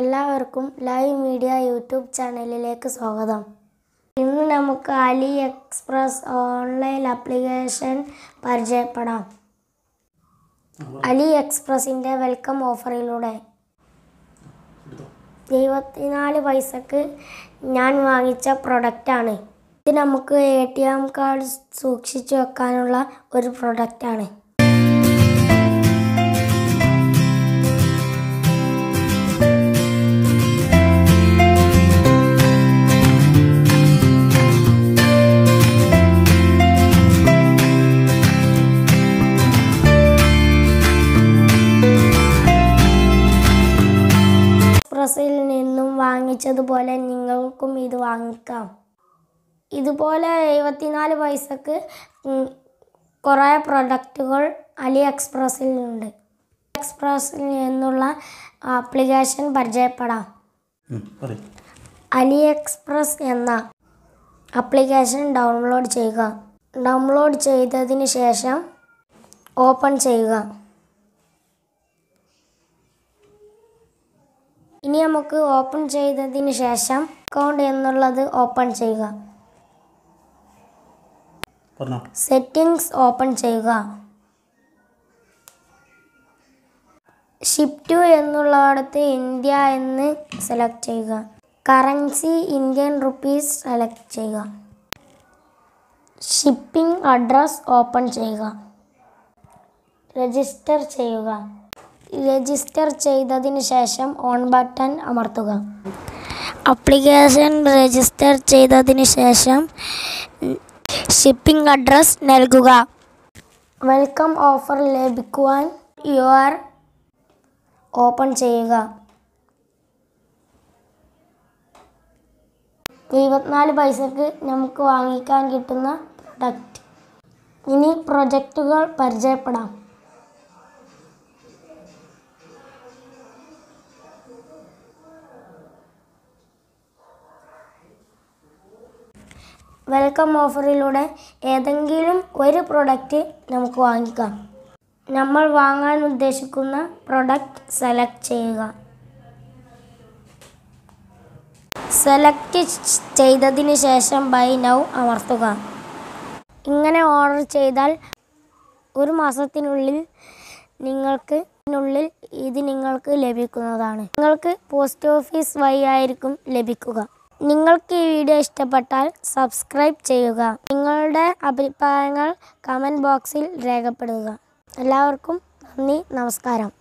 എല്ലാവർക്കും live media YouTube ചാനലിലേക്ക് സ്വാഗതം ഇന്ന് നമുക്ക് അലി എക്സ്പ്രസ് ഓൺലൈൻ ആപ്ലിക്കേഷൻ പരിചയപ്പെടാം അലി എക്സ്പ്രസിൻ്റെ വെൽക്കം ഓഫറിലൂടെ ഇരുപത്തിനാല് പൈസക്ക് ഞാൻ വാങ്ങിച്ച പ്രൊഡക്റ്റാണ് ഇത് നമുക്ക് എ ടി എം കാർഡ് സൂക്ഷിച്ചു വെക്കാനുള്ള ഒരു പ്രൊഡക്റ്റാണ് നിന്നും വാങ്ങിച്ചതുപോലെ നിങ്ങൾക്കും ഇത് വാങ്ങിക്കാം ഇതുപോലെ എഴുപത്തിനാല് പൈസക്ക് കുറേ പ്രൊഡക്റ്റുകൾ അലി ഉണ്ട് എക്സ്പ്രസ്സിൽ നിന്നുള്ള ആപ്ലിക്കേഷൻ പരിചയപ്പെടാം അലി എക്സ്പ്രസ് എന്ന ആപ്ലിക്കേഷൻ ഡൗൺലോഡ് ചെയ്യുക ഡൗൺലോഡ് ചെയ്തതിന് ശേഷം ഓപ്പൺ ചെയ്യുക ഇനി നമുക്ക് ഓപ്പൺ ചെയ്തതിന് ശേഷം അക്കൗണ്ട് എന്നുള്ളത് ഓപ്പൺ ചെയ്യുക സെറ്റിങ്സ് ഓപ്പൺ ചെയ്യുക ഷിപ്പ് ടു എന്നുള്ളിടത്ത് ഇന്ത്യ എന്ന് സെലക്ട് ചെയ്യുക കറൻസി ഇന്ത്യൻ റുപ്പീസ് സെലക്ട് ചെയ്യുക ഷിപ്പിംഗ് അഡ്രസ് ഓപ്പൺ ചെയ്യുക രജിസ്റ്റർ ചെയ്യുക രജിസ്റ്റർ ചെയ്തതിന് ശേഷം ഓൺ ബട്ടൺ അമർത്തുക അപ്ലിക്കേഷൻ രജിസ്റ്റർ ചെയ്തതിന് ശേഷം ഷിപ്പിംഗ് അഡ്രസ് നൽകുക വെൽക്കം ഓഫർ ലഭിക്കുവാൻ യു ആർ ഓപ്പൺ ചെയ്യുക ഇരുപത്തിനാല് പൈസക്ക് നമുക്ക് വാങ്ങിക്കാൻ കിട്ടുന്ന പ്രൊഡക്റ്റ് ഇനി പ്രൊജക്റ്റുകൾ പരിചയപ്പെടാം വെൽക്കം ഓഫറിലൂടെ ഏതെങ്കിലും ഒരു പ്രൊഡക്റ്റ് നമുക്ക് വാങ്ങിക്കാം നമ്മൾ വാങ്ങാൻ ഉദ്ദേശിക്കുന്ന പ്രൊഡക്റ്റ് സെലക്ട് ചെയ്യുക സെലക്ട് ചെയ്തതിന് ശേഷം ബൈ നൗ അമർത്തുക ഇങ്ങനെ ഓർഡർ ചെയ്താൽ ഒരു മാസത്തിനുള്ളിൽ നിങ്ങൾക്ക് ഉള്ളിൽ ഇത് നിങ്ങൾക്ക് ലഭിക്കുന്നതാണ് നിങ്ങൾക്ക് പോസ്റ്റ് ഓഫീസ് വഴി ആയിരിക്കും ലഭിക്കുക നിങ്ങൾക്ക് ഈ വീഡിയോ ഇഷ്ടപ്പെട്ടാൽ സബ്സ്ക്രൈബ് ചെയ്യുക നിങ്ങളുടെ അഭിപ്രായങ്ങൾ കമൻറ്റ് ബോക്സിൽ രേഖപ്പെടുത്തുക എല്ലാവർക്കും നന്ദി നമസ്കാരം